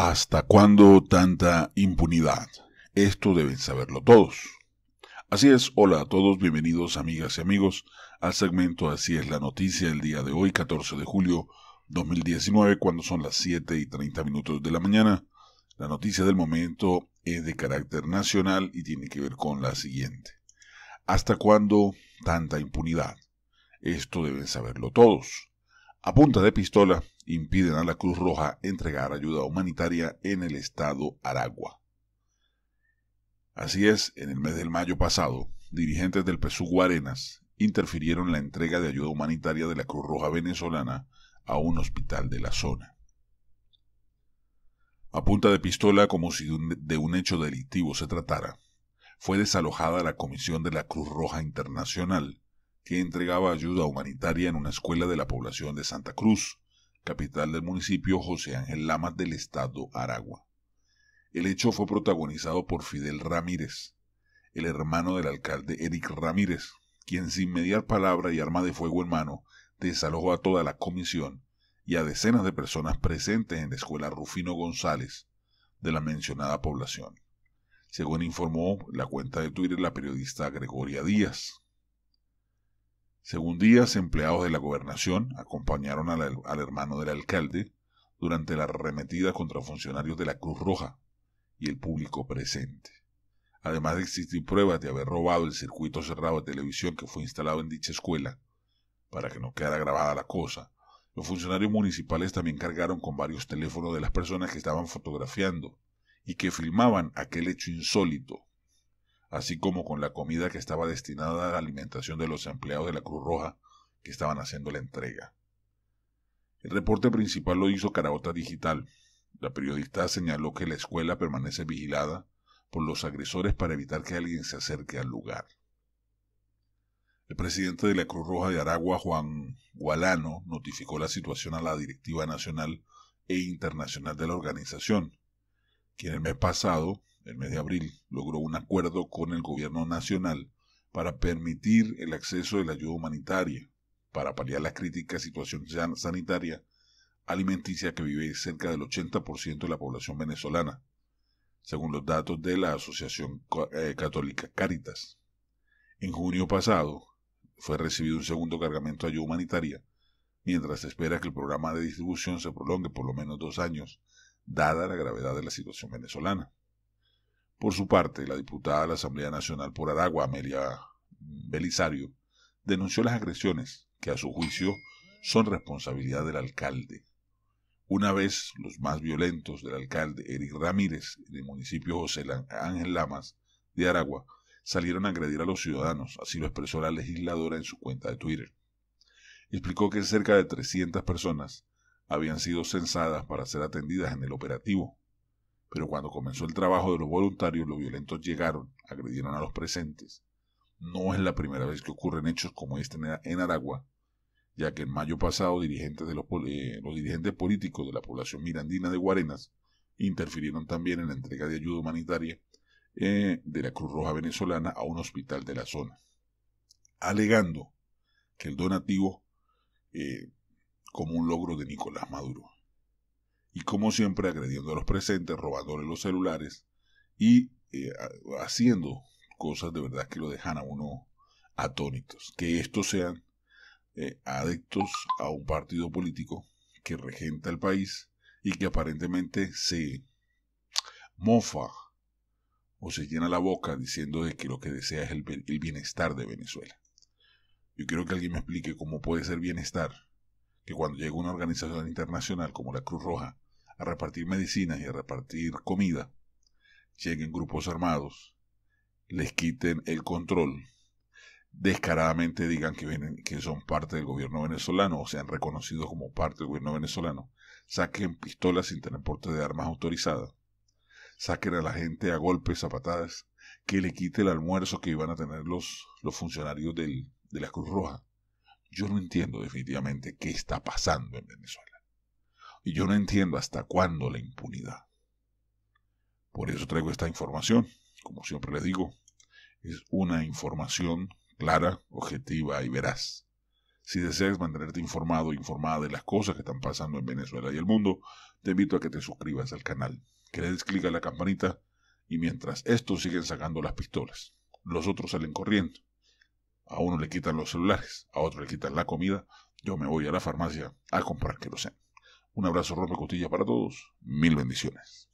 ¿Hasta cuándo tanta impunidad? Esto deben saberlo todos. Así es, hola a todos, bienvenidos amigas y amigos al segmento Así es la noticia el día de hoy, 14 de julio 2019, cuando son las 7 y 30 minutos de la mañana. La noticia del momento es de carácter nacional y tiene que ver con la siguiente. ¿Hasta cuándo tanta impunidad? Esto deben saberlo todos. A punta de pistola impiden a la Cruz Roja entregar ayuda humanitaria en el estado Aragua. Así es, en el mes de mayo pasado, dirigentes del PSU Guarenas interfirieron la entrega de ayuda humanitaria de la Cruz Roja venezolana a un hospital de la zona. A punta de pistola, como si de un hecho delictivo se tratara, fue desalojada la Comisión de la Cruz Roja Internacional, que entregaba ayuda humanitaria en una escuela de la población de Santa Cruz, capital del municipio José Ángel Lamas del estado Aragua. El hecho fue protagonizado por Fidel Ramírez, el hermano del alcalde Eric Ramírez, quien sin mediar palabra y arma de fuego en mano desalojó a toda la comisión y a decenas de personas presentes en la escuela Rufino González de la mencionada población. Según informó la cuenta de Twitter la periodista Gregoria Díaz, según días, empleados de la gobernación acompañaron al, hermano del alcalde durante la arremetida contra funcionarios de la Cruz Roja y el público presente. Además de existir pruebas de haber robado el circuito cerrado de televisión que fue instalado en dicha escuela, para que no quedara grabada la cosa, los funcionarios municipales también cargaron con varios teléfonos de las personas que estaban fotografiando y que filmaban aquel hecho insólito así como con la comida que estaba destinada a la alimentación de los empleados de la Cruz Roja que estaban haciendo la entrega. El reporte principal lo hizo Carabota Digital. La periodista señaló que la escuela permanece vigilada por los agresores para evitar que alguien se acerque al lugar. El presidente de la Cruz Roja de Aragua, Juan Gualano, notificó la situación a la directiva nacional e internacional de la organización, quien el mes pasado el mes de abril, logró un acuerdo con el gobierno nacional para permitir el acceso de la ayuda humanitaria, para paliar la crítica situación sanitaria alimenticia que vive cerca del 80% de la población venezolana, según los datos de la Asociación eh, Católica Caritas. En junio pasado fue recibido un segundo cargamento de ayuda humanitaria, mientras se espera que el programa de distribución se prolongue por lo menos dos años, dada la gravedad de la situación venezolana. Por su parte, la diputada de la Asamblea Nacional por Aragua, Amelia Belisario, denunció las agresiones que a su juicio son responsabilidad del alcalde. Una vez los más violentos del alcalde Eric Ramírez en el municipio José Ángel Lamas de Aragua salieron a agredir a los ciudadanos, así lo expresó la legisladora en su cuenta de Twitter. Explicó que cerca de 300 personas habían sido censadas para ser atendidas en el operativo, pero cuando comenzó el trabajo de los voluntarios, los violentos llegaron, agredieron a los presentes. No es la primera vez que ocurren hechos como este en Aragua, ya que en mayo pasado dirigentes de eh, los, dirigentes políticos de la población mirandina de Guarenas interfirieron también en la entrega de ayuda humanitaria eh, de la Cruz Roja venezolana a un hospital de la zona, alegando que el donativo eh, como un logro de Nicolás Maduro y como siempre agrediendo a los presentes, robándole los celulares y eh, haciendo cosas de verdad que lo dejan a uno atónitos. Que estos sean eh, adeptos a un partido político que regenta el país y que aparentemente se mofa o se llena la boca diciendo de que lo que desea es el bienestar de Venezuela. Yo quiero que alguien me explique cómo puede ser bienestar que cuando llega una organización internacional como la Cruz Roja a repartir medicinas y a repartir comida, lleguen grupos armados, les quiten el control, descaradamente digan que, vienen, que son parte del gobierno venezolano o sean reconocidos como parte del gobierno venezolano, saquen pistolas sin tener porte de armas autorizadas, saquen a la gente a golpes, a patadas, que le quite el almuerzo que iban a tener los, los funcionarios del, de la Cruz Roja. Yo no entiendo definitivamente qué está pasando en Venezuela. Y yo no entiendo hasta cuándo la impunidad. Por eso traigo esta información. Como siempre les digo, es una información clara, objetiva y veraz. Si deseas mantenerte informado e informada de las cosas que están pasando en Venezuela y el mundo, te invito a que te suscribas al canal, que le des clic a la campanita y mientras estos siguen sacando las pistolas, los otros salen corriendo. A uno le quitan los celulares, a otro le quitan la comida, yo me voy a la farmacia a comprar que lo sean. Un abrazo rompe costilla para todos. Mil bendiciones.